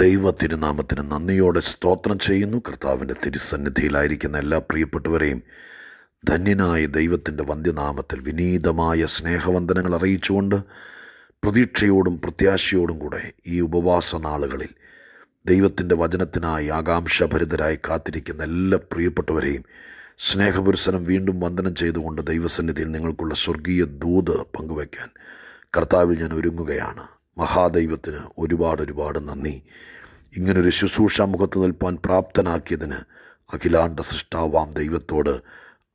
ദൈവ തിരുനാമത്തിന് നന്ദിയോടെ സ്തോത്രം ചെയ്യുന്നു കർത്താവിൻ്റെ തിരുസന്നിധിയിലായിരിക്കുന്ന എല്ലാ പ്രിയപ്പെട്ടവരെയും ധന്യനായ ദൈവത്തിൻ്റെ വന്ധ്യനാമത്തിൽ വിനീതമായ സ്നേഹവന്ദനങ്ങൾ അറിയിച്ചുകൊണ്ട് പ്രതീക്ഷയോടും പ്രത്യാശയോടും കൂടെ ഈ ഉപവാസ നാളുകളിൽ ദൈവത്തിൻ്റെ വചനത്തിനായി ആകാംക്ഷഭരിതരായി കാത്തിരിക്കുന്ന എല്ലാ പ്രിയപ്പെട്ടവരെയും സ്നേഹപുരുസരം വീണ്ടും വന്ദനം ചെയ്തുകൊണ്ട് ദൈവസന്നിധിയിൽ നിങ്ങൾക്കുള്ള സ്വർഗീയ ദൂത് പങ്കുവയ്ക്കാൻ കർത്താവിൽ ഞാൻ ഒരുങ്ങുകയാണ് മഹാദൈവത്തിന് ഒരുപാട് ഒരുപാട് നന്ദി ഇങ്ങനൊരു ശുശ്രൂഷ മുഖത്ത് നിൽപ്പാൻ പ്രാപ്തനാക്കിയതിന് അഖിലാണ്ട സൃഷ്ടാവാം ദൈവത്തോട്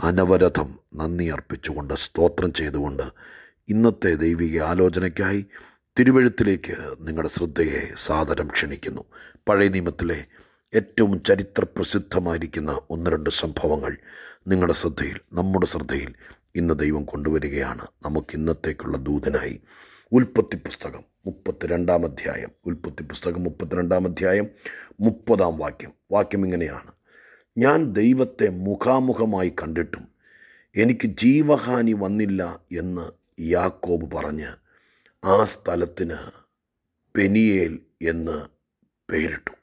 അനവരതം നന്ദി അർപ്പിച്ചുകൊണ്ട് സ്തോത്രം ചെയ്തുകൊണ്ട് ഇന്നത്തെ ദൈവിക ആലോചനയ്ക്കായി തിരുവഴുത്തിലേക്ക് നിങ്ങളുടെ ശ്രദ്ധയെ സാദരം ക്ഷണിക്കുന്നു പഴയ നിയമത്തിലെ ഏറ്റവും ചരിത്രപ്രസിദ്ധമായിരിക്കുന്ന ഒന്ന് രണ്ട് സംഭവങ്ങൾ നിങ്ങളുടെ ശ്രദ്ധയിൽ നമ്മുടെ ശ്രദ്ധയിൽ ഇന്ന് ദൈവം കൊണ്ടുവരികയാണ് നമുക്ക് ഇന്നത്തേക്കുള്ള ദൂതനായി ഉൽപ്പത്തി പുസ്തകം മുപ്പത്തിരണ്ടാം അധ്യായം ഉൽപ്പത്തി പുസ്തകം മുപ്പത്തിരണ്ടാം അധ്യായം മുപ്പതാം വാക്യം വാക്യം ഇങ്ങനെയാണ് ഞാൻ ദൈവത്തെ മുഖാമുഖമായി കണ്ടിട്ടും എനിക്ക് ജീവഹാനി വന്നില്ല എന്ന് യാക്കോബ് പറഞ്ഞ് ആ സ്ഥലത്തിന് പെനിയേൽ എന്ന് പേരിട്ടു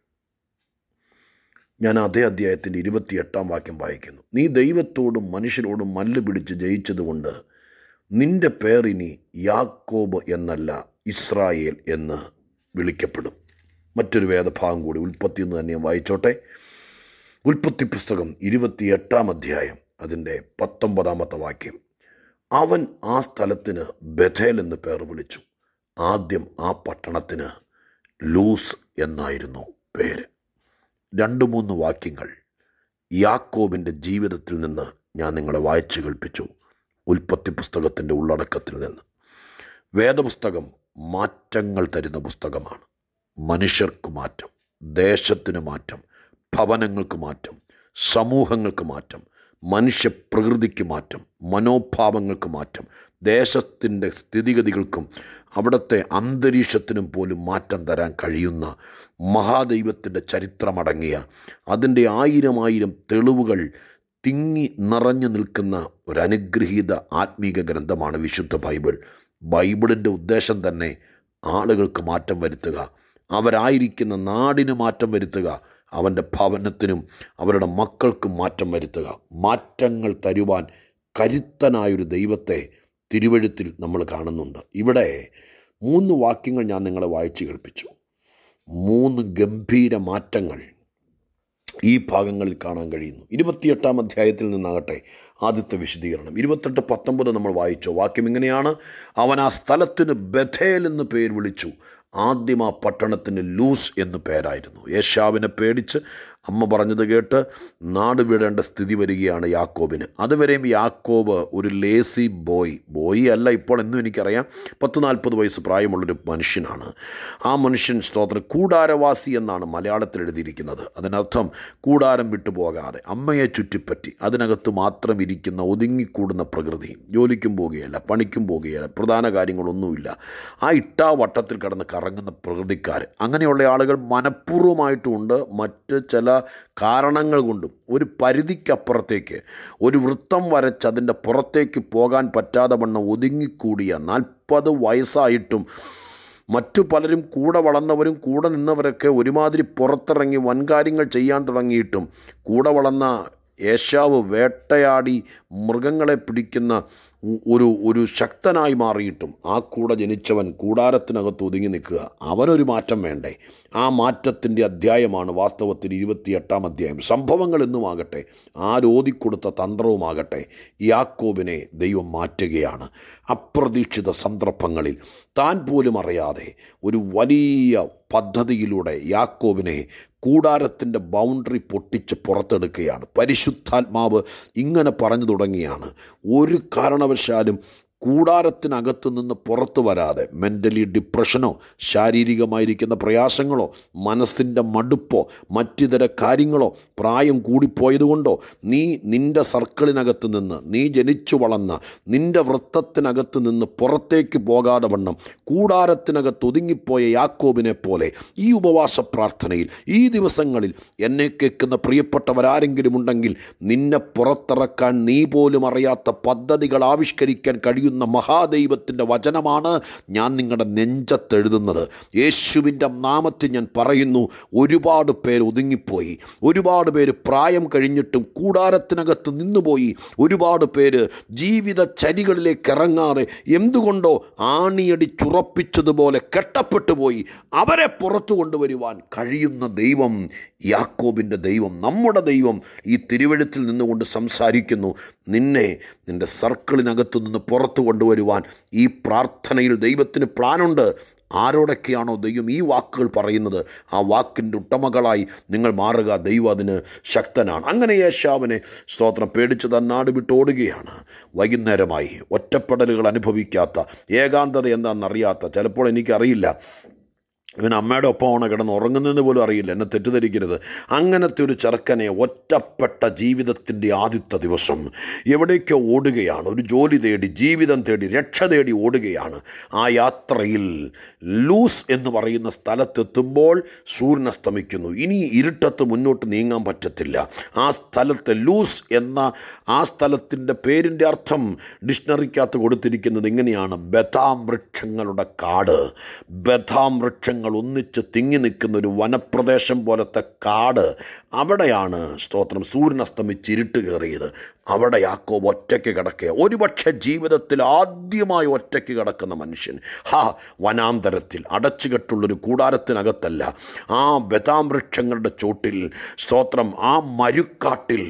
ഞാൻ അതേ അധ്യായത്തിൻ്റെ ഇരുപത്തിയെട്ടാം വാക്യം വായിക്കുന്നു നീ ദൈവത്തോടും മനുഷ്യരോടും മല്ല് പിടിച്ച് ജയിച്ചതുകൊണ്ട് നിന്റെ പേരിനി യാക്കോബ് എന്നല്ല ഇസ്രായേൽ എന്ന് വിളിക്കപ്പെടും മറ്റൊരു വേദഭാഗം കൂടി ഉൽപ്പത്തി എന്ന് തന്നെ വായിച്ചോട്ടെ ഉൽപ്പത്തി പുസ്തകം ഇരുപത്തിയെട്ടാം അധ്യായം അതിൻ്റെ പത്തൊമ്പതാമത്തെ വാക്യം അവൻ ആ സ്ഥലത്തിന് ബഥേൽ എന്ന് പേർ വിളിച്ചു ആദ്യം ആ പട്ടണത്തിന് ലൂസ് എന്നായിരുന്നു പേര് രണ്ട് മൂന്ന് വാക്യങ്ങൾ യാക്കോബിൻ്റെ ജീവിതത്തിൽ നിന്ന് ഞാൻ നിങ്ങളെ വായിച്ചു കേൾപ്പിച്ചു ഉൽപ്പത്തി പുസ്തകത്തിൻ്റെ ഉള്ളടക്കത്തിൽ നിന്ന് വേദപുസ്തകം മാറ്റങ്ങൾ തരുന്ന പുസ്തകമാണ് മനുഷ്യർക്ക് മാറ്റം ദേശത്തിന് മാറ്റം ഭവനങ്ങൾക്ക് മാറ്റം സമൂഹങ്ങൾക്ക് മാറ്റം മനുഷ്യപ്രകൃതിക്ക് മാറ്റം മനോഭാവങ്ങൾക്ക് മാറ്റം ദേശത്തിൻ്റെ സ്ഥിതിഗതികൾക്കും അവിടുത്തെ അന്തരീക്ഷത്തിനും പോലും മാറ്റം തരാൻ കഴിയുന്ന മഹാദൈവത്തിൻ്റെ ചരിത്രമടങ്ങിയ അതിൻ്റെ ആയിരം ആയിരം തെളിവുകൾ തിങ്ങി നിറഞ്ഞു നിൽക്കുന്ന ഒരു അനുഗ്രഹീത ആത്മീക ഗ്രന്ഥമാണ് വിശുദ്ധ ബൈബിൾ ബൈബിളിൻ്റെ ഉദ്ദേശം തന്നെ ആളുകൾക്ക് മാറ്റം വരുത്തുക അവരായിരിക്കുന്ന നാടിന് മാറ്റം വരുത്തുക അവൻ്റെ ഭവനത്തിനും അവരുടെ മക്കൾക്കും മാറ്റം വരുത്തുക മാറ്റങ്ങൾ തരുവാൻ കരുത്തനായൊരു ദൈവത്തെ തിരുവഴുത്തിൽ നമ്മൾ കാണുന്നുണ്ട് ഇവിടെ മൂന്ന് വാക്യങ്ങൾ ഞാൻ നിങ്ങളെ വായിച്ചു കേൾപ്പിച്ചു മൂന്ന് ഗംഭീര മാറ്റങ്ങൾ ഈ ഭാഗങ്ങളിൽ കാണാൻ കഴിയുന്നു ഇരുപത്തിയെട്ടാം അധ്യായത്തിൽ നിന്നാകട്ടെ ആദ്യത്തെ വിശദീകരണം ഇരുപത്തെട്ട് പത്തൊമ്പത് നമ്മൾ വായിച്ചു വാക്യം ഇങ്ങനെയാണ് അവൻ ആ സ്ഥലത്തിന് ബഥേൽ എന്ന് പേര് വിളിച്ചു ആദ്യം ആ പട്ടണത്തിന് ലൂസ് എന്ന് പേരായിരുന്നു യേശാവിനെ പേടിച്ച് അമ്മ പറഞ്ഞത് കേട്ട് നാട് വിടേണ്ട സ്ഥിതി വരികയാണ് യാക്കോബിന് അതുവരെയും യാക്കോബ് ഒരു ലേസി ബോയ് ബോയ് അല്ല ഇപ്പോൾ എന്നും എനിക്കറിയാം പത്ത് നാൽപ്പത് വയസ്സ് പ്രായമുള്ളൊരു മനുഷ്യനാണ് ആ മനുഷ്യൻ സ്തോത്രം കൂടാരവാസി എന്നാണ് മലയാളത്തിൽ എഴുതിയിരിക്കുന്നത് അതിനർത്ഥം കൂടാരം വിട്ടുപോകാതെ അമ്മയെ ചുറ്റിപ്പറ്റി അതിനകത്ത് മാത്രം ഇരിക്കുന്ന ഒതുങ്ങിക്കൂടുന്ന പ്രകൃതി ജോലിക്കും പോകുകയല്ല പണിക്കും പോകുകയല്ല പ്രധാന കാര്യങ്ങളൊന്നുമില്ല ആ ഇട്ടാ വട്ടത്തിൽ കിടന്ന് കറങ്ങുന്ന പ്രകൃതിക്കാർ അങ്ങനെയുള്ള ആളുകൾ മനഃപൂർവ്വമായിട്ടുമുണ്ട് മറ്റ് ചില കാരണങ്ങൾ കൊണ്ടും ഒരു പരിധിക്കപ്പുറത്തേക്ക് ഒരു വൃത്തം വരച്ചതിൻ്റെ പുറത്തേക്ക് പോകാൻ പറ്റാതെ വണ്ണം ഒതുങ്ങിക്കൂടിയ നാൽപ്പത് വയസ്സായിട്ടും മറ്റു പലരും കൂടെ വളർന്നവരും കൂടെ നിന്നവരൊക്കെ ഒരുമാതിരി പുറത്തിറങ്ങി വൻകാര്യങ്ങൾ ചെയ്യാൻ തുടങ്ങിയിട്ടും കൂടെ വളർന്ന ഏഷ്യാവ് വേട്ടയാടി മൃഗങ്ങളെ പിടിക്കുന്ന ഒരു ഒരു ശക്തനായി മാറിയിട്ടും ആ കൂടെ ജനിച്ചവൻ കൂടാരത്തിനകത്ത് ഒതുങ്ങി നിൽക്കുക അവനൊരു മാറ്റം വേണ്ടേ ആ മാറ്റത്തിൻ്റെ അധ്യായമാണ് വാസ്തവത്തിൽ ഇരുപത്തിയെട്ടാം അധ്യായം സംഭവങ്ങൾ എന്നുമാകട്ടെ ആരോതിക്കൊടുത്ത തന്ത്രവുമാകട്ടെ യാക്കോബിനെ ദൈവം മാറ്റുകയാണ് അപ്രതീക്ഷിത സന്ദർഭങ്ങളിൽ താൻ പോലും അറിയാതെ ഒരു വലിയ പദ്ധതിയിലൂടെ യാക്കോബിനെ കൂടാരത്തിൻ്റെ ബൗണ്ടറി പൊട്ടിച്ച് പുറത്തെടുക്കുകയാണ് പരിശുദ്ധാത്മാവ് ഇങ്ങനെ പറഞ്ഞു തുടങ്ങിയാണ് ഒരു കാരണവ Ahmad Shadim കൂടാരത്തിനകത്തു നിന്ന് പുറത്തു വരാതെ മെൻ്റലി ഡിപ്രഷനോ ശാരീരികമായിരിക്കുന്ന പ്രയാസങ്ങളോ മനസ്സിൻ്റെ മടുപ്പോ മറ്റിതര കാര്യങ്ങളോ പ്രായം കൂടിപ്പോയതുകൊണ്ടോ നീ നിൻ്റെ സർക്കിളിനകത്ത് നിന്ന് നീ ജനിച്ചു വളർന്ന നിൻ്റെ വൃത്തത്തിനകത്ത് നിന്ന് പുറത്തേക്ക് പോകാതെ വണ്ണം കൂടാരത്തിനകത്ത് ഒതുങ്ങിപ്പോയ യാക്കോബിനെ പോലെ ഈ ഉപവാസ പ്രാർത്ഥനയിൽ ഈ ദിവസങ്ങളിൽ എന്നെ കേൾക്കുന്ന പ്രിയപ്പെട്ടവരാരെങ്കിലും ഉണ്ടെങ്കിൽ നിന്നെ പുറത്തിറക്കാൻ നീ പോലും അറിയാത്ത പദ്ധതികൾ ആവിഷ്കരിക്കാൻ കഴിയും ചെയ്യുന്ന മഹാദൈവത്തിൻ്റെ വചനമാണ് ഞാൻ നിങ്ങളുടെ നെഞ്ചത്തെഴുതുന്നത് യേശുവിൻ്റെ നാമത്തിൽ ഞാൻ പറയുന്നു ഒരുപാട് പേർ ഒതുങ്ങിപ്പോയി ഒരുപാട് പേര് പ്രായം കഴിഞ്ഞിട്ടും കൂടാരത്തിനകത്ത് നിന്നുപോയി ഒരുപാട് പേര് ജീവിത ചരികളിലേക്ക് ഇറങ്ങാതെ എന്തുകൊണ്ടോ ആണിയടിച്ചുറപ്പിച്ചതുപോലെ കെട്ടപ്പെട്ടു പോയി അവരെ പുറത്തു കൊണ്ടുവരുവാൻ കഴിയുന്ന ദൈവം യാക്കോബിൻ്റെ ദൈവം നമ്മുടെ ദൈവം ഈ തിരുവഴുത്തിൽ നിന്നുകൊണ്ട് സംസാരിക്കുന്നു നിന്നെ നിൻ്റെ സർക്കിളിനകത്തു നിന്ന് പുറത്ത് പുറത്തു കൊണ്ടുവരുവാൻ ഈ പ്രാർത്ഥനയിൽ ദൈവത്തിന് പ്ലാനുണ്ട് ആരോടൊക്കെയാണോ ദൈവം ഈ വാക്കുകൾ പറയുന്നത് ആ വാക്കിൻ്റെ ഉട്ടമകളായി നിങ്ങൾ മാറുക ദൈവം അതിന് ശക്തനാണ് അങ്ങനെ യേശാവിനെ സ്തോത്രം പേടിച്ച് തന്നാട് വിട്ടോടുകയാണ് വൈകുന്നേരമായി ഒറ്റപ്പെടലുകൾ അനുഭവിക്കാത്ത ഏകാന്തത എന്താണെന്നറിയാത്ത ചിലപ്പോൾ എനിക്കറിയില്ല ഇവൻ അമ്മയുടെ ഒപ്പമാണ് കിടന്ന് ഉറങ്ങുന്നതെന്ന് പോലും അറിയില്ല എന്നെ തെറ്റിദ്ധരിക്കരുത് അങ്ങനത്തെ ഒരു ചെറുക്കനെ ഒറ്റപ്പെട്ട ജീവിതത്തിൻ്റെ ആദ്യത്തെ ദിവസം എവിടേക്കോ ഓടുകയാണ് ഒരു ജോലി തേടി ജീവിതം തേടി രക്ഷ തേടി ഓടുകയാണ് ആ യാത്രയിൽ ലൂസ് എന്ന് പറയുന്ന സ്ഥലത്തെത്തുമ്പോൾ സൂര്യൻ അസ്തമിക്കുന്നു ഇനി ഇരുട്ടത്ത് മുന്നോട്ട് നീങ്ങാൻ പറ്റത്തില്ല ആ സ്ഥലത്ത് ലൂസ് എന്ന ആ സ്ഥലത്തിൻ്റെ പേരിൻ്റെ അർത്ഥം ഡിക്ഷണറിക്കകത്ത് കൊടുത്തിരിക്കുന്നത് ഇങ്ങനെയാണ് ബഥാം വൃക്ഷങ്ങളുടെ കാട് ബഥാം വൃക്ഷങ്ങൾ മരങ്ങൾ ഒന്നിച്ച് തിങ്ങി നിൽക്കുന്ന ഒരു വനപ്രദേശം പോലത്തെ കാട് അവിടെയാണ് സ്തോത്രം സൂര്യൻ അസ്തമിച്ചിരുട്ട് കയറിയത് അവിടെ യാക്കോബ് ഒറ്റയ്ക്ക് കിടക്കുക ഒരുപക്ഷെ ജീവിതത്തിൽ ആദ്യമായി ഒറ്റയ്ക്ക് കിടക്കുന്ന മനുഷ്യൻ ഹാ വനാന്തരത്തിൽ അടച്ചുകെട്ടുള്ളൊരു കൂടാരത്തിനകത്തല്ല ആ ബദാംവൃക്ഷങ്ങളുടെ ചോട്ടിൽ സ്തോത്രം ആ മരുക്കാട്ടിൽ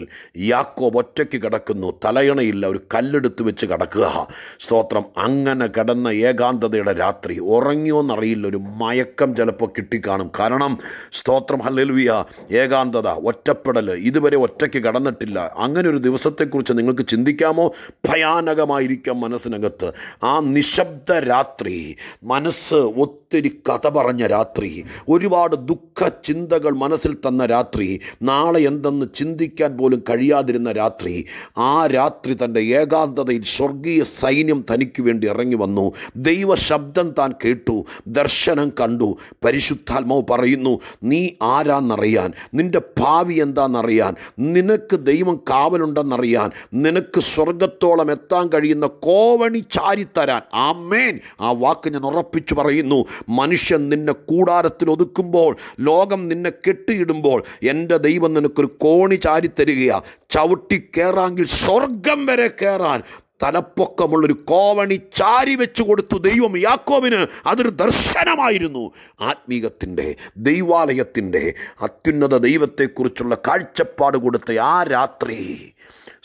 യാക്കോബ് ഒറ്റയ്ക്ക് കിടക്കുന്നു തലയണയില്ല ഒരു കല്ലെടുത്ത് വെച്ച് കിടക്കുക സ്തോത്രം അങ്ങനെ കിടന്ന ഏകാന്തതയുടെ രാത്രി ഉറങ്ങിയോന്നറിയില്ല ഒരു മയക്കം ചിലപ്പോൾ കിട്ടിക്കാണും കാരണം സ്തോത്രം ഹല്ലെലുവിയ ഏകാന്തത ഒറ്റപ്പെടൽ ഇതുവരെ ഒറ്റയ്ക്ക് കിടന്നിട്ടില്ല അങ്ങനെ ഒരു ദിവസത്തെ പ്രപഞ്ചത്തെക്കുറിച്ച് നിങ്ങൾക്ക് ചിന്തിക്കാമോ ഭയാനകമായിരിക്കാം മനസ്സിനകത്ത് ആ നിശബ്ദ രാത്രി മനസ്സ് ഒത്തിരി കഥ പറഞ്ഞ രാത്രി ഒരുപാട് ദുഃഖ ചിന്തകൾ മനസ്സിൽ തന്ന രാത്രി നാളെ എന്തെന്ന് ചിന്തിക്കാൻ പോലും കഴിയാതിരുന്ന രാത്രി ആ രാത്രി തൻ്റെ ഏകാന്തതയിൽ സ്വർഗീയ സൈന്യം തനിക്ക് വേണ്ടി ഇറങ്ങി വന്നു ദൈവ ശബ്ദം താൻ കേട്ടു ദർശനം കണ്ടു പരിശുദ്ധാത്മാവ് പറയുന്നു നീ ആരാന്നറിയാൻ നിൻ്റെ ഭാവി എന്താണെന്നറിയാൻ നിനക്ക് ദൈവം കാവലുണ്ടെന്നറിയാൻ ചെയ്യാൻ നിനക്ക് സ്വർഗത്തോളം എത്താൻ കഴിയുന്ന കോവണി ചാരിത്തരാൻ ആ മേൻ ആ വാക്ക് ഞാൻ ഉറപ്പിച്ചു പറയുന്നു മനുഷ്യൻ നിന്നെ കൂടാരത്തിൽ ഒതുക്കുമ്പോൾ ലോകം നിന്നെ കെട്ടിയിടുമ്പോൾ എൻ്റെ ദൈവം നിനക്കൊരു കോണി ചാരിത്തരികയാണ് ചവിട്ടി കയറാങ്കിൽ സ്വർഗം വരെ കയറാൻ തലപ്പൊക്കമുള്ളൊരു കോവണി ചാരി വെച്ചു കൊടുത്തു ദൈവം യാക്കോവിന് അതൊരു ദർശനമായിരുന്നു ആത്മീകത്തിൻ്റെ ദൈവാലയത്തിൻ്റെ അത്യുന്നത ദൈവത്തെക്കുറിച്ചുള്ള കാഴ്ചപ്പാട് കൊടുത്ത ആ രാത്രി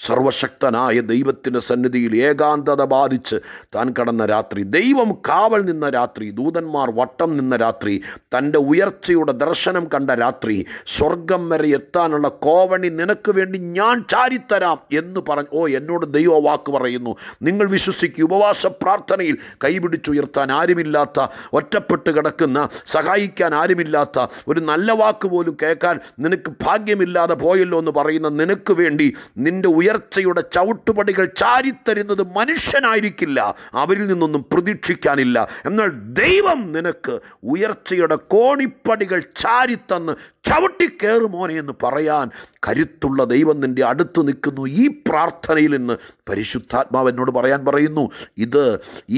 സർവശക്തനായ ദൈവത്തിൻ്റെ സന്നിധിയിൽ ഏകാന്തത ബാധിച്ച് താൻ കടന്ന രാത്രി ദൈവം കാവൽ നിന്ന രാത്രി ദൂതന്മാർ വട്ടം നിന്ന രാത്രി തൻ്റെ ഉയർച്ചയുടെ ദർശനം കണ്ട രാത്രി സ്വർഗം വരെ എത്താനുള്ള കോവണി നിനക്ക് വേണ്ടി ഞാൻ ചാരിത്തരാം എന്ന് പറഞ്ഞു ഓ എന്നോട് ദൈവ വാക്ക് പറയുന്നു നിങ്ങൾ വിശ്വസിക്കുക ഉപവാസ പ്രാർത്ഥനയിൽ കൈപിടിച്ചുയർത്താൻ ആരുമില്ലാത്ത ഒറ്റപ്പെട്ട് കിടക്കുന്ന സഹായിക്കാൻ ആരുമില്ലാത്ത ഒരു നല്ല വാക്ക് പോലും കേൾക്കാൻ നിനക്ക് ഭാഗ്യമില്ലാതെ പോയല്ലോ എന്ന് പറയുന്ന നിനക്ക് വേണ്ടി നിൻ്റെ ഉയർ ഉയർച്ചയുടെ ചവിട്ടുപടികൾ ചാരിത്തരുന്നത് മനുഷ്യനായിരിക്കില്ല അവരിൽ നിന്നൊന്നും പ്രതീക്ഷിക്കാനില്ല എന്നാൽ ദൈവം നിനക്ക് ഉയർച്ചയുടെ കോണിപ്പടികൾ ചാരിത്തന്ന് ചവിട്ടിക്കയറ് മോനെ എന്ന് പറയാൻ കരുത്തുള്ള ദൈവം നിൻ്റെ അടുത്ത് നിൽക്കുന്നു ഈ പ്രാർത്ഥനയിൽ നിന്ന് പരിശുദ്ധാത്മാവ് എന്നോട് പറയാൻ പറയുന്നു ഇത്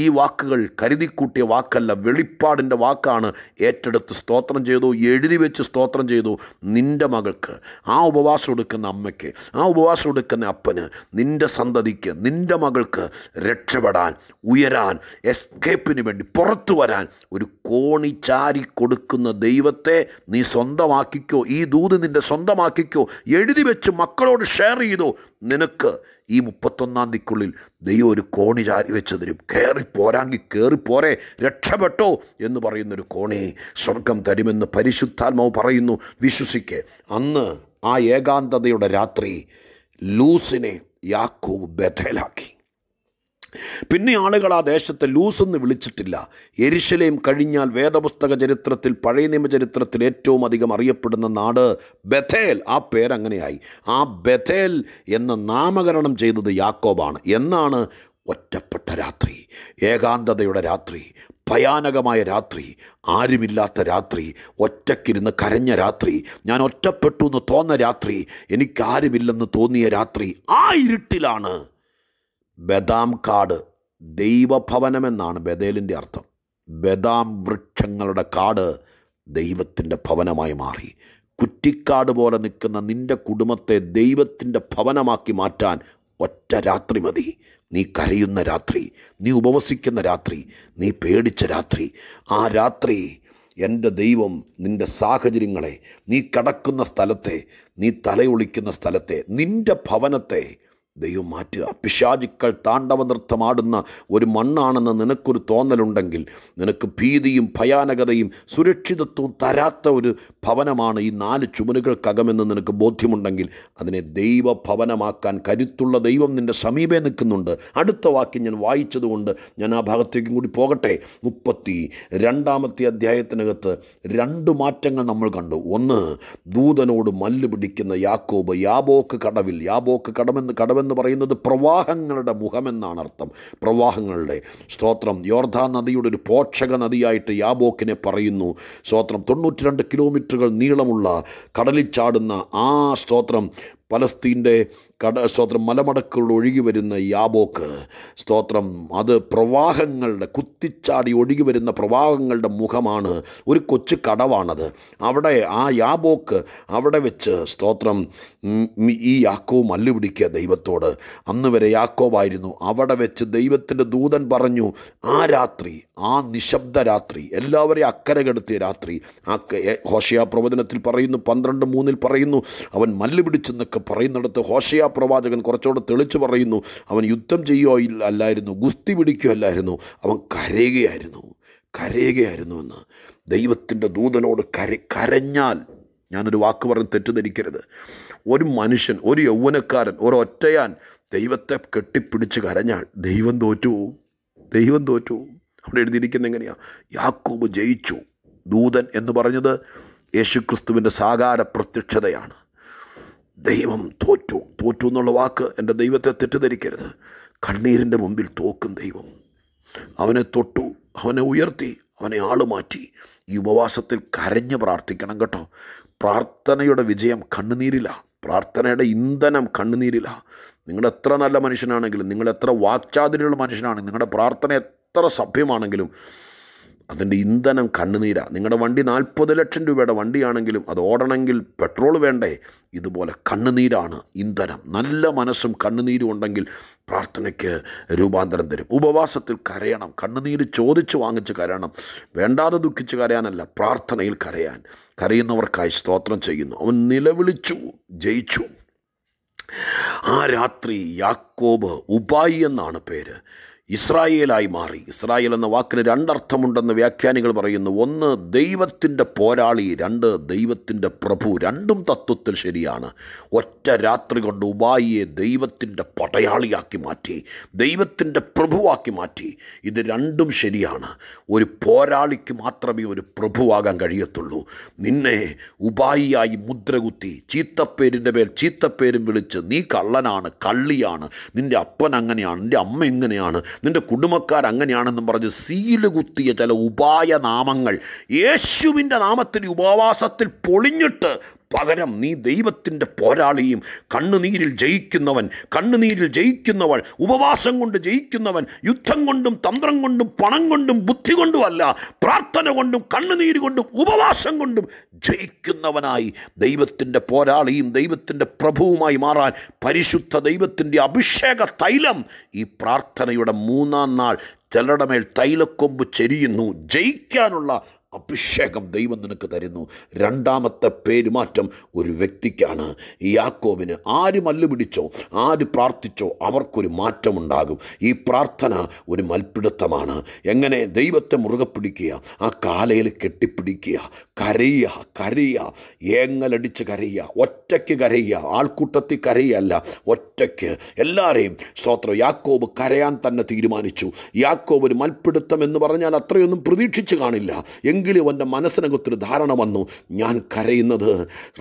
ഈ വാക്കുകൾ കരുതിക്കൂട്ടിയ വാക്കല്ല വെളിപ്പാടിൻ്റെ വാക്കാണ് ഏറ്റെടുത്ത് സ്തോത്രം ചെയ്തു എഴുതി വെച്ച് സ്തോത്രം ചെയ്തു നിൻ്റെ മകൾക്ക് ആ ഉപവാസം എടുക്കുന്ന അമ്മയ്ക്ക് ആ ഉപവാസം എടുക്കുന്ന അപ്പന് നിൻ്റെ സന്തതിക്ക് നിൻ്റെ മകൾക്ക് രക്ഷപ്പെടാൻ ഉയരാൻ എസ്കേപ്പിന് വേണ്ടി പുറത്തു വരാൻ ഒരു കോണി ചാരി കൊടുക്കുന്ന ദൈവത്തെ നീ സ്വന്തമാക്കി സ്വന്തമാക്കിക്കോ ഈ ദൂത് നിൻ്റെ സ്വന്തമാക്കിക്കോ എഴുതി വെച്ച് മക്കളോട് ഷെയർ ചെയ്തോ നിനക്ക് ഈ മുപ്പത്തൊന്നാം തീക്കുള്ളിൽ ദൈവം ഒരു കോണി ചാരി വെച്ച് തരും കയറി പോരാങ്കിൽ കയറി പോരെ രക്ഷപ്പെട്ടോ എന്ന് പറയുന്നൊരു കോണി സ്വർഗം തരുമെന്ന് പരിശുദ്ധാത്മാവ് പറയുന്നു വിശ്വസിക്ക് അന്ന് ആ ഏകാന്തതയുടെ രാത്രി ലൂസിനെ യാക്കൂബ് ബഥേലാക്കി പിന്നെ ആളുകൾ ആ ദേശത്തെ ലൂസ് എന്ന് വിളിച്ചിട്ടില്ല എരിശലേം കഴിഞ്ഞാൽ വേദപുസ്തക ചരിത്രത്തിൽ പഴയ നിയമ ചരിത്രത്തിൽ ഏറ്റവും അധികം അറിയപ്പെടുന്ന നാട് ബഥേൽ ആ പേരങ്ങനെയായി ആ ബഥേൽ എന്ന നാമകരണം ചെയ്തത് യാക്കോബാണ് എന്നാണ് ഒറ്റപ്പെട്ട രാത്രി ഏകാന്തതയുടെ രാത്രി ഭയാനകമായ രാത്രി ആരുമില്ലാത്ത രാത്രി ഒറ്റക്കിരുന്ന് കരഞ്ഞ രാത്രി ഞാൻ ഒറ്റപ്പെട്ടു എന്ന് തോന്ന രാത്രി എനിക്കാരുമില്ലെന്ന് തോന്നിയ രാത്രി ആ ഇരുട്ടിലാണ് ബദാം കാട് ദൈവഭവനമെന്നാണ് ബദേലിൻ്റെ അർത്ഥം ബദാം വൃക്ഷങ്ങളുടെ കാട് ദൈവത്തിൻ്റെ ഭവനമായി മാറി കുറ്റിക്കാട് പോലെ നിൽക്കുന്ന നിൻ്റെ കുടുംബത്തെ ദൈവത്തിൻ്റെ ഭവനമാക്കി മാറ്റാൻ ഒറ്റ രാത്രി മതി നീ കരയുന്ന രാത്രി നീ ഉപവസിക്കുന്ന രാത്രി നീ പേടിച്ച രാത്രി ആ രാത്രി എൻ്റെ ദൈവം നിൻ്റെ സാഹചര്യങ്ങളെ നീ കടക്കുന്ന സ്ഥലത്തെ നീ തലയൊളിക്കുന്ന സ്ഥലത്തെ നിൻ്റെ ഭവനത്തെ ദൈവം മാറ്റുക പിശാചിക്കൾ താണ്ഡവ നൃത്തമാടുന്ന ഒരു മണ്ണാണെന്ന് നിനക്കൊരു തോന്നലുണ്ടെങ്കിൽ നിനക്ക് ഭീതിയും ഭയാനകതയും സുരക്ഷിതത്വവും തരാത്ത ഒരു ഭവനമാണ് ഈ നാല് ചുമരുകൾക്കകമെന്ന് നിനക്ക് ബോധ്യമുണ്ടെങ്കിൽ അതിനെ ദൈവ ഭവനമാക്കാൻ കരുത്തുള്ള ദൈവം നിൻ്റെ സമീപേ നിൽക്കുന്നുണ്ട് അടുത്ത വാക്യം ഞാൻ വായിച്ചതുകൊണ്ട് ഞാൻ ആ ഭാഗത്തേക്കും കൂടി പോകട്ടെ മുപ്പത്തി രണ്ടാമത്തെ അധ്യായത്തിനകത്ത് രണ്ട് മാറ്റങ്ങൾ നമ്മൾ കണ്ടു ഒന്ന് ദൂതനോട് മല്ല് പിടിക്കുന്ന യാക്കോബ് യാബോക്ക് കടവിൽ യാബോക്ക് കടമെന്ന് കടമെന്ന് എന്ന് പറയുന്നത് പ്രവാഹങ്ങളുടെ മുഖമെന്നാണ് അർത്ഥം പ്രവാഹങ്ങളുടെ സ്തോത്രം യോർധ നദിയുടെ ഒരു പോഷക നദിയായിട്ട് യാബോക്കിനെ പറയുന്നു സ്തോത്രം തൊണ്ണൂറ്റി രണ്ട് കിലോമീറ്ററുകൾ നീളമുള്ള കടലിൽ ചാടുന്ന ആ സ്തോത്രം പലസ്തീൻ്റെ കട സ്തോത്രം മലമടക്കുകളിൽ ഒഴുകി വരുന്ന യാബോക്ക് സ്തോത്രം അത് പ്രവാഹങ്ങളുടെ കുത്തിച്ചാടി ഒഴുകി വരുന്ന പ്രവാഹങ്ങളുടെ മുഖമാണ് ഒരു കൊച്ചു കടവാണത് അവിടെ ആ യാബോക്ക് അവിടെ വെച്ച് സ്തോത്രം ഈ യാക്കോവ് മല്ലുപിടിക്കുക ദൈവത്തോട് അന്ന് വരെ യാക്കോവായിരുന്നു അവിടെ വെച്ച് ദൈവത്തിൻ്റെ ദൂതൻ പറഞ്ഞു ആ രാത്രി ആ നിശബ്ദ രാത്രി എല്ലാവരെയും അക്കരെ കെടുത്തിയ രാത്രി ആ ഹോഷയാ പ്രവചനത്തിൽ പറയുന്നു പന്ത്രണ്ട് മൂന്നിൽ പറയുന്നു അവൻ മല്ലുപിടിച്ചെന്നൊക്കെ എന്നൊക്കെ പറയുന്നിടത്ത് ഹോഷയാ പ്രവാചകൻ കുറച്ചുകൂടെ തെളിച്ചു പറയുന്നു അവൻ യുദ്ധം ചെയ്യുകയോ അല്ലായിരുന്നു ഗുസ്തി പിടിക്കുകയോ അല്ലായിരുന്നു അവൻ കരയുകയായിരുന്നു കരയുകയായിരുന്നു എന്ന് ദൈവത്തിൻ്റെ ദൂതനോട് കര കരഞ്ഞാൽ ഞാനൊരു വാക്ക് പറഞ്ഞ് തെറ്റിദ്ധരിക്കരുത് ഒരു മനുഷ്യൻ ഒരു യൗവനക്കാരൻ ഒരൊറ്റയാൻ ദൈവത്തെ കെട്ടിപ്പിടിച്ച് കരഞ്ഞാൽ ദൈവം തോറ്റു ദൈവം തോറ്റു അവിടെ എഴുതിയിരിക്കുന്നത് എങ്ങനെയാണ് യാക്കോബ് ജയിച്ചു ദൂതൻ എന്ന് പറഞ്ഞത് യേശുക്രിസ്തുവിൻ്റെ സാകാര പ്രത്യക്ഷതയാണ് ദൈവം തോറ്റു തോറ്റു എന്നുള്ള വാക്ക് എൻ്റെ ദൈവത്തെ തെറ്റിദ്ധരിക്കരുത് കണ്ണീരിൻ്റെ മുമ്പിൽ തോക്കും ദൈവം അവനെ തൊട്ടു അവനെ ഉയർത്തി അവനെ ആളുമാറ്റി ഈ ഉപവാസത്തിൽ കരഞ്ഞ് പ്രാർത്ഥിക്കണം കേട്ടോ പ്രാർത്ഥനയുടെ വിജയം കണ്ണുനീരിലാണ് പ്രാർത്ഥനയുടെ ഇന്ധനം കണ്ണുനീരിലാണ് നിങ്ങൾ എത്ര നല്ല മനുഷ്യനാണെങ്കിലും നിങ്ങൾ എത്ര വാക്ചാതിരിയുള്ള മനുഷ്യനാണെങ്കിലും നിങ്ങളുടെ പ്രാർത്ഥന എത്ര സഭ്യമാണെങ്കിലും അതിൻ്റെ ഇന്ധനം കണ്ണുനീരാണ് നിങ്ങളുടെ വണ്ടി നാൽപ്പത് ലക്ഷം രൂപയുടെ വണ്ടിയാണെങ്കിലും അത് ഓടണമെങ്കിൽ പെട്രോൾ വേണ്ടേ ഇതുപോലെ കണ്ണുനീരാണ് ഇന്ധനം നല്ല മനസ്സും കണ്ണുനീരും ഉണ്ടെങ്കിൽ പ്രാർത്ഥനയ്ക്ക് രൂപാന്തരം തരും ഉപവാസത്തിൽ കരയണം കണ്ണുനീര് ചോദിച്ച് വാങ്ങിച്ച് കരയണം വേണ്ടാതെ ദുഃഖിച്ച് കരയാനല്ല പ്രാർത്ഥനയിൽ കരയാൻ കരയുന്നവർക്കായി സ്തോത്രം ചെയ്യുന്നു അവൻ നിലവിളിച്ചു ജയിച്ചു ആ രാത്രി യാക്കോബ് ഉപായി എന്നാണ് പേര് ഇസ്രായേലായി മാറി ഇസ്രായേൽ എന്ന വാക്കിന് രണ്ടർത്ഥമുണ്ടെന്ന് വ്യാഖ്യാനികൾ പറയുന്നു ഒന്ന് ദൈവത്തിൻ്റെ പോരാളി രണ്ട് ദൈവത്തിൻ്റെ പ്രഭു രണ്ടും തത്വത്തിൽ ശരിയാണ് ഒറ്റ രാത്രി കൊണ്ട് ഉപായിയെ ദൈവത്തിൻ്റെ പടയാളിയാക്കി മാറ്റി ദൈവത്തിൻ്റെ പ്രഭുവാക്കി മാറ്റി ഇത് രണ്ടും ശരിയാണ് ഒരു പോരാളിക്ക് മാത്രമേ ഒരു പ്രഭുവാകാൻ കഴിയത്തുള്ളൂ നിന്നെ ഉപായിയായി മുദ്രകുത്തി ചീത്തപ്പേരിൻ്റെ പേർ ചീത്തപ്പേരും വിളിച്ച് നീ കള്ളനാണ് കള്ളിയാണ് നിൻ്റെ അപ്പൻ അങ്ങനെയാണ് നിൻ്റെ അമ്മ എങ്ങനെയാണ് നിൻ്റെ കുടുംബക്കാർ അങ്ങനെയാണെന്നും പറഞ്ഞ് കുത്തിയ ചില ഉപായനാമങ്ങൾ യേശുവിൻ്റെ നാമത്തിൽ ഉപവാസത്തിൽ പൊളിഞ്ഞിട്ട് പകരം നീ ദൈവത്തിൻ്റെ പോരാളിയും കണ്ണുനീരിൽ ജയിക്കുന്നവൻ കണ്ണുനീരിൽ ജയിക്കുന്നവൾ ഉപവാസം കൊണ്ട് ജയിക്കുന്നവൻ യുദ്ധം കൊണ്ടും തന്ത്രം കൊണ്ടും പണം കൊണ്ടും ബുദ്ധി കൊണ്ടുമല്ല പ്രാർത്ഥന കൊണ്ടും കണ്ണുനീര് കൊണ്ടും ഉപവാസം കൊണ്ടും ജയിക്കുന്നവനായി ദൈവത്തിൻ്റെ പോരാളിയും ദൈവത്തിൻ്റെ പ്രഭുവുമായി മാറാൻ പരിശുദ്ധ ദൈവത്തിൻ്റെ അഭിഷേക തൈലം ഈ പ്രാർത്ഥനയുടെ മൂന്നാം നാൾ ചിലടമേൽ തൈലക്കൊമ്പ് ചെരിയുന്നു ജയിക്കാനുള്ള അഭിഷേകം ദൈവം നിനക്ക് തരുന്നു രണ്ടാമത്തെ പേരുമാറ്റം ഒരു വ്യക്തിക്കാണ് യാക്കോബിന് ആര് മല്ലു പിടിച്ചോ ആര് പ്രാർത്ഥിച്ചോ അവർക്കൊരു മാറ്റമുണ്ടാകും ഈ പ്രാർത്ഥന ഒരു മൽപിടുത്തമാണ് എങ്ങനെ ദൈവത്തെ മുറുകെ പിടിക്കുക ആ കാലയിൽ കെട്ടിപ്പിടിക്കുക കരയുക കരയുക ഏങ്ങലടിച്ച് കരയുക ഒറ്റയ്ക്ക് കരയുക ആൾക്കൂട്ടത്തിൽ കരയല്ല ഒറ്റയ്ക്ക് എല്ലാവരെയും സ്വത്ര യാക്കോബ് കരയാൻ തന്നെ തീരുമാനിച്ചു യാക്കോബ് ഒരു മൽപിടുത്തം എന്ന് പറഞ്ഞാൽ അത്രയൊന്നും പ്രതീക്ഷിച്ച് കാണില്ല എങ്കിലും എൻ്റെ മനസ്സിനകത്തൊരു ധാരണ വന്നു ഞാൻ കരയുന്നത്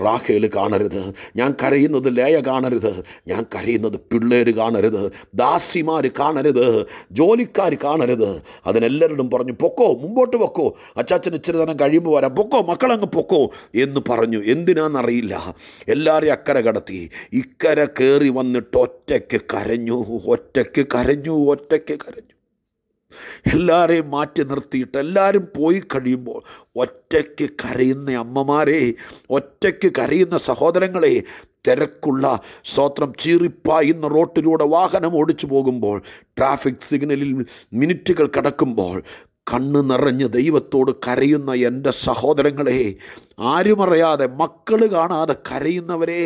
റാഖേൽ കാണരുത് ഞാൻ കരയുന്നത് ലേയ കാണരുത് ഞാൻ കരയുന്നത് പിള്ളേർ കാണരുത് ദാസിമാർ കാണരുത് ജോലിക്കാർ കാണരുത് അതിനെല്ലാവരോടും പറഞ്ഞു പൊക്കോ മുമ്പോട്ട് പൊക്കോ അച്ചാച്ചൻ ഇച്ചിരി തന്നെ കഴിയുമ്പോൾ വരാം പൊക്കോ മക്കളങ്ങ് പൊക്കോ എന്ന് പറഞ്ഞു എന്തിനാണെന്നറിയില്ല എല്ലാവരെയും അക്കര കടത്തി ഇക്കര കയറി വന്നിട്ട് ഒറ്റയ്ക്ക് കരഞ്ഞു ഒറ്റയ്ക്ക് കരഞ്ഞു ഒറ്റയ്ക്ക് കരഞ്ഞു എല്ലാവരെയും മാറ്റി നിർത്തിയിട്ട് എല്ലാവരും പോയി കഴിയുമ്പോൾ ഒറ്റയ്ക്ക് കരയുന്ന അമ്മമാരെ ഒറ്റയ്ക്ക് കരയുന്ന സഹോദരങ്ങളെ തിരക്കുള്ള സ്വത്രം ചീറിപ്പായുന്ന റോട്ടിലൂടെ വാഹനം ഓടിച്ചു പോകുമ്പോൾ ട്രാഫിക് സിഗ്നലിൽ മിനിറ്റുകൾ കടക്കുമ്പോൾ കണ്ണ് നിറഞ്ഞ് ദൈവത്തോട് കരയുന്ന എൻ്റെ സഹോദരങ്ങളെ ആരുമറിയാതെ മക്കൾ കാണാതെ കരയുന്നവരെ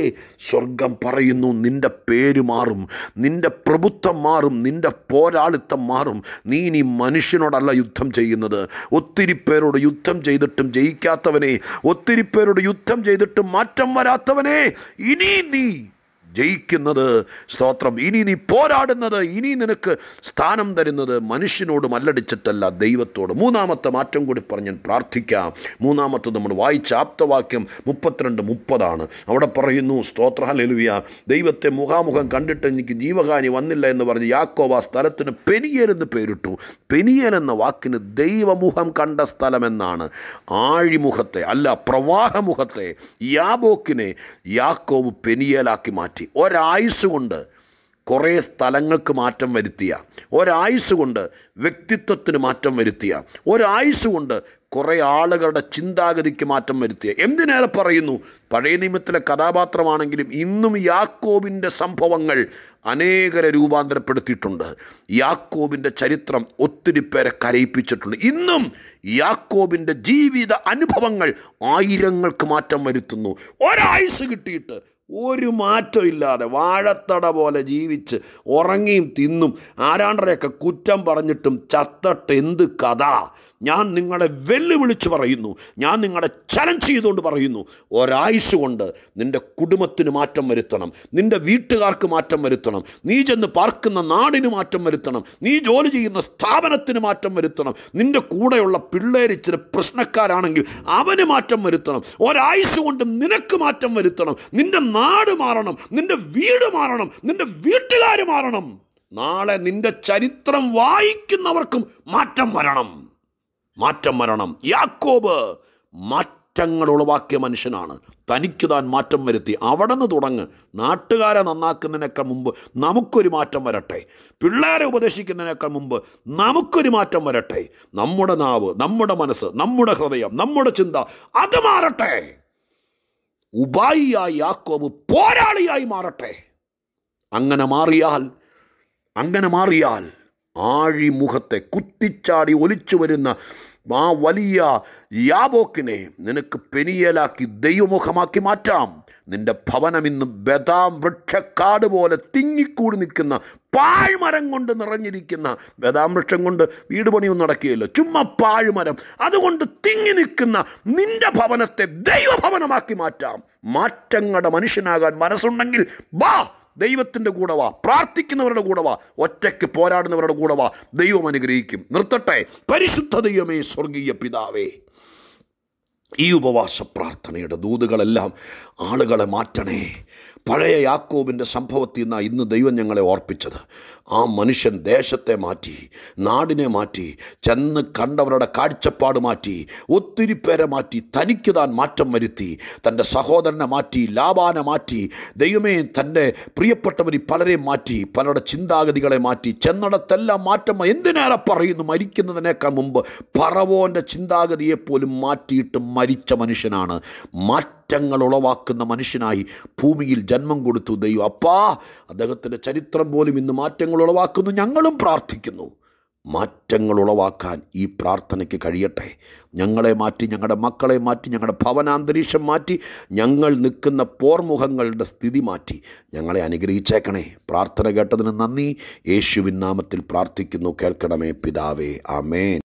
സ്വർഗം പറയുന്നു നിൻ്റെ പേര് മാറും നിൻ്റെ പ്രഭുത്വം മാറും നിൻ്റെ പോരാളിത്തം മാറും നീ ഇനി മനുഷ്യനോടല്ല യുദ്ധം ചെയ്യുന്നത് ഒത്തിരി പേരോട് യുദ്ധം ചെയ്തിട്ടും ജയിക്കാത്തവനെ ഒത്തിരി പേരോട് യുദ്ധം ചെയ്തിട്ടും മാറ്റം വരാത്തവനെ ഇനി നീ ജയിക്കുന്നത് സ്തോത്രം ഇനി നീ പോരാടുന്നത് ഇനി നിനക്ക് സ്ഥാനം തരുന്നത് മനുഷ്യനോട് മല്ലടിച്ചിട്ടല്ല ദൈവത്തോട് മൂന്നാമത്തെ മാറ്റം കൂടി പറഞ്ഞ് പ്രാർത്ഥിക്കാം മൂന്നാമത്തെ നമ്മൾ വായിച്ച ആപ്തവാക്യം മുപ്പത്തിരണ്ട് മുപ്പതാണ് അവിടെ പറയുന്നു സ്തോത്രഹലലുയ ദൈവത്തെ മുഖാമുഖം കണ്ടിട്ട് എനിക്ക് ജീവകാനി വന്നില്ല എന്ന് പറഞ്ഞ് യാക്കോബ സ്ഥലത്തിന് പെനിയേൽ എന്ന് പേരിട്ടു പെനിയേൽ എന്ന വാക്കിന് ദൈവമുഖം കണ്ട സ്ഥലമെന്നാണ് ആഴിമുഖത്തെ അല്ല പ്രവാഹമുഖത്തെ യാബോക്കിനെ യാക്കോബ് പെനിയേലാക്കി മാറ്റി മാറ്റി ഒരായുസ് കൊണ്ട് കുറേ സ്ഥലങ്ങൾക്ക് മാറ്റം വരുത്തിയ ഒരായുസ് കൊണ്ട് വ്യക്തിത്വത്തിന് മാറ്റം വരുത്തിയ ഒരായുസ് കൊണ്ട് കുറേ ആളുകളുടെ ചിന്താഗതിക്ക് മാറ്റം വരുത്തിയ എന്തിനേറെ പറയുന്നു പഴയ നിയമത്തിലെ കഥാപാത്രമാണെങ്കിലും ഇന്നും യാക്കോബിൻ്റെ സംഭവങ്ങൾ അനേകരെ രൂപാന്തരപ്പെടുത്തിയിട്ടുണ്ട് യാക്കോബിൻ്റെ ചരിത്രം ഒത്തിരി പേരെ കരയിപ്പിച്ചിട്ടുണ്ട് ഇന്നും യാക്കോബിൻ്റെ ജീവിത അനുഭവങ്ങൾ ആയിരങ്ങൾക്ക് മാറ്റം വരുത്തുന്നു ഒരായുസ് കിട്ടിയിട്ട് ഒരു മാറ്റമില്ലാതെ വാഴത്തട പോലെ ജീവിച്ച് ഉറങ്ങിയും തിന്നും ആരാണ്ടരെയൊക്കെ കുറ്റം പറഞ്ഞിട്ടും ചത്തട്ട് എന്ത് കഥ ഞാൻ നിങ്ങളെ വെല്ലുവിളിച്ച് പറയുന്നു ഞാൻ നിങ്ങളെ ചലഞ്ച് ചെയ്തുകൊണ്ട് പറയുന്നു ഒരായുസ് കൊണ്ട് നിൻ്റെ കുടുംബത്തിന് മാറ്റം വരുത്തണം നിൻ്റെ വീട്ടുകാർക്ക് മാറ്റം വരുത്തണം നീ ചെന്ന് പാർക്കുന്ന നാടിന് മാറ്റം വരുത്തണം നീ ജോലി ചെയ്യുന്ന സ്ഥാപനത്തിന് മാറ്റം വരുത്തണം നിൻ്റെ കൂടെയുള്ള പിള്ളേർ ഇച്ചിരി പ്രശ്നക്കാരാണെങ്കിൽ അവന് മാറ്റം വരുത്തണം ഒരായുസ് കൊണ്ട് നിനക്ക് മാറ്റം വരുത്തണം നിൻ്റെ നാട് മാറണം നിൻ്റെ വീട് മാറണം നിൻ്റെ വീട്ടുകാർ മാറണം നാളെ നിന്റെ ചരിത്രം വായിക്കുന്നവർക്കും മാറ്റം വരണം മാറ്റം വരണം യാക്കോബ് മാറ്റങ്ങൾ ഉളവാക്കിയ മനുഷ്യനാണ് തനിക്ക് താൻ മാറ്റം വരുത്തി അവിടെ നിന്ന് തുടങ്ങ് നാട്ടുകാരെ നന്നാക്കുന്നതിനൊക്കെ മുമ്പ് നമുക്കൊരു മാറ്റം വരട്ടെ പിള്ളേരെ ഉപദേശിക്കുന്നതിനൊക്കെ മുമ്പ് നമുക്കൊരു മാറ്റം വരട്ടെ നമ്മുടെ നാവ് നമ്മുടെ മനസ്സ് നമ്മുടെ ഹൃദയം നമ്മുടെ ചിന്ത അത് മാറട്ടെ ഉപായിയായി യാക്കോബ് പോരാളിയായി മാറട്ടെ അങ്ങനെ മാറിയാൽ അങ്ങനെ മാറിയാൽ ആഴിമുഖത്തെ കുത്തിച്ചാടി ഒലിച്ചു വരുന്ന ആ വലിയ യാബോക്കിനെ നിനക്ക് പെനിയലാക്കി ദൈവമുഖമാക്കി മാറ്റാം നിന്റെ ഭവനം ഇന്ന് ബദാം വൃക്ഷക്കാട് പോലെ തിങ്ങിക്കൂടി നിൽക്കുന്ന പാഴ്മരം കൊണ്ട് നിറഞ്ഞിരിക്കുന്ന ബദാം വൃക്ഷം കൊണ്ട് വീട് പണിയൊന്നും നടക്കുകയല്ലോ ചുമ്മാ പാഴ്മരം അതുകൊണ്ട് തിങ്ങി നിൽക്കുന്ന നിന്റെ ഭവനത്തെ ദൈവഭവനമാക്കി മാറ്റാം മാറ്റങ്ങളുടെ മനുഷ്യനാകാൻ മനസ്സുണ്ടെങ്കിൽ വാ ദൈവത്തിൻ്റെ കൂടവാ പ്രാർത്ഥിക്കുന്നവരുടെ കൂടവാ ഒറ്റയ്ക്ക് പോരാടുന്നവരുടെ കൂടവാ ദൈവം അനുഗ്രഹിക്കും നിർത്തട്ടെ പരിശുദ്ധ ദൈവമേ സ്വർഗീയ പിതാവേ ഈ ഉപവാസ പ്രാർത്ഥനയുടെ ദൂതുകളെല്ലാം ആളുകളെ മാറ്റണേ പഴയ യാക്കോബിൻ്റെ സംഭവത്തിൽ നിന്നാണ് ഇന്ന് ദൈവം ഞങ്ങളെ ഓർപ്പിച്ചത് ആ മനുഷ്യൻ ദേശത്തെ മാറ്റി നാടിനെ മാറ്റി ചെന്ന് കണ്ടവരുടെ കാഴ്ചപ്പാട് മാറ്റി ഒത്തിരി പേരെ മാറ്റി തനിക്ക് താൻ മാറ്റം വരുത്തി തൻ്റെ സഹോദരനെ മാറ്റി ലാഭാനെ മാറ്റി ദൈവമേ തൻ്റെ പ്രിയപ്പെട്ടവർ പലരെയും മാറ്റി പലരുടെ ചിന്താഗതികളെ മാറ്റി ചെന്നിടത്തെല്ലാം മാറ്റം എന്തിനേറെ പറയുന്നു മരിക്കുന്നതിനേക്കാൾ മുമ്പ് പറവോൻ്റെ ചിന്താഗതിയെപ്പോലും മാറ്റിയിട്ട് മരിച്ച മനുഷ്യനാണ് മാറ്റം മാറ്റങ്ങൾ ഉളവാക്കുന്ന മനുഷ്യനായി ഭൂമിയിൽ ജന്മം കൊടുത്തു ദൈവം അപ്പാ അദ്ദേഹത്തിൻ്റെ ചരിത്രം പോലും ഇന്ന് മാറ്റങ്ങൾ ഉളവാക്കുന്നു ഞങ്ങളും പ്രാർത്ഥിക്കുന്നു മാറ്റങ്ങൾ ഉളവാക്കാൻ ഈ പ്രാർത്ഥനയ്ക്ക് കഴിയട്ടെ ഞങ്ങളെ മാറ്റി ഞങ്ങളുടെ മക്കളെ മാറ്റി ഞങ്ങളുടെ ഭവനാന്തരീക്ഷം മാറ്റി ഞങ്ങൾ നിൽക്കുന്ന പോർമുഖങ്ങളുടെ സ്ഥിതി മാറ്റി ഞങ്ങളെ അനുഗ്രഹിച്ചേക്കണേ പ്രാർത്ഥന കേട്ടതിന് നന്ദി യേശുവിൻ നാമത്തിൽ പ്രാർത്ഥിക്കുന്നു കേൾക്കണമേ പിതാവേ ആമേൻ